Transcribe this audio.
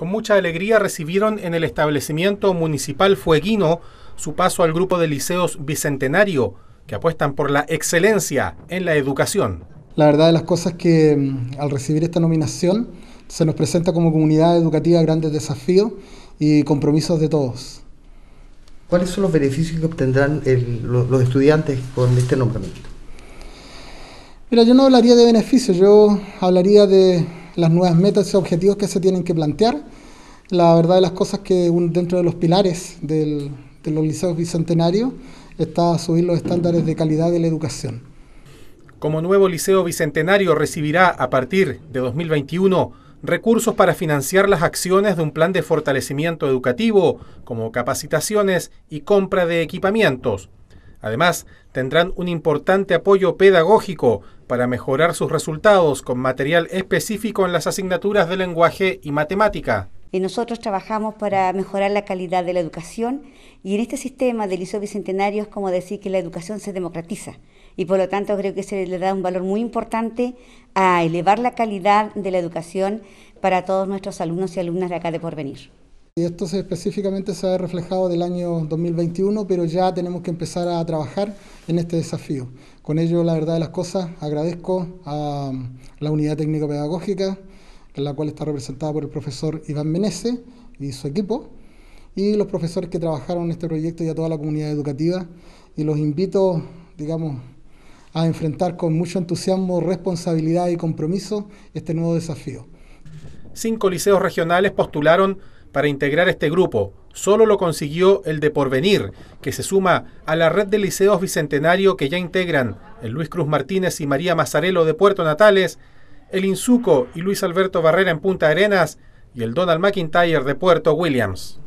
con mucha alegría recibieron en el establecimiento municipal Fueguino su paso al grupo de liceos Bicentenario, que apuestan por la excelencia en la educación. La verdad de las cosas que mm, al recibir esta nominación se nos presenta como comunidad educativa grandes desafíos y compromisos de todos. ¿Cuáles son los beneficios que obtendrán los estudiantes con este nombramiento? Mira, yo no hablaría de beneficios, yo hablaría de las nuevas metas y objetivos que se tienen que plantear la verdad de las cosas que dentro de los pilares del, de los liceos bicentenarios está subir los estándares de calidad de la educación. Como nuevo liceo bicentenario recibirá a partir de 2021 recursos para financiar las acciones de un plan de fortalecimiento educativo, como capacitaciones y compra de equipamientos. Además, tendrán un importante apoyo pedagógico para mejorar sus resultados con material específico en las asignaturas de lenguaje y matemática. Y nosotros trabajamos para mejorar la calidad de la educación y en este sistema del Liceo Bicentenario es como decir que la educación se democratiza y por lo tanto creo que se le da un valor muy importante a elevar la calidad de la educación para todos nuestros alumnos y alumnas de acá de Porvenir. Y esto específicamente se ha reflejado del año 2021, pero ya tenemos que empezar a trabajar en este desafío. Con ello, la verdad de las cosas, agradezco a la Unidad Técnico Pedagógica, la cual está representada por el profesor Iván menese y su equipo, y los profesores que trabajaron en este proyecto y a toda la comunidad educativa. Y los invito, digamos, a enfrentar con mucho entusiasmo, responsabilidad y compromiso este nuevo desafío. Cinco liceos regionales postularon para integrar este grupo. Solo lo consiguió el de Porvenir, que se suma a la red de liceos bicentenario que ya integran el Luis Cruz Martínez y María Mazarelo de Puerto Natales, el Insuco y Luis Alberto Barrera en Punta Arenas y el Donald McIntyre de Puerto Williams.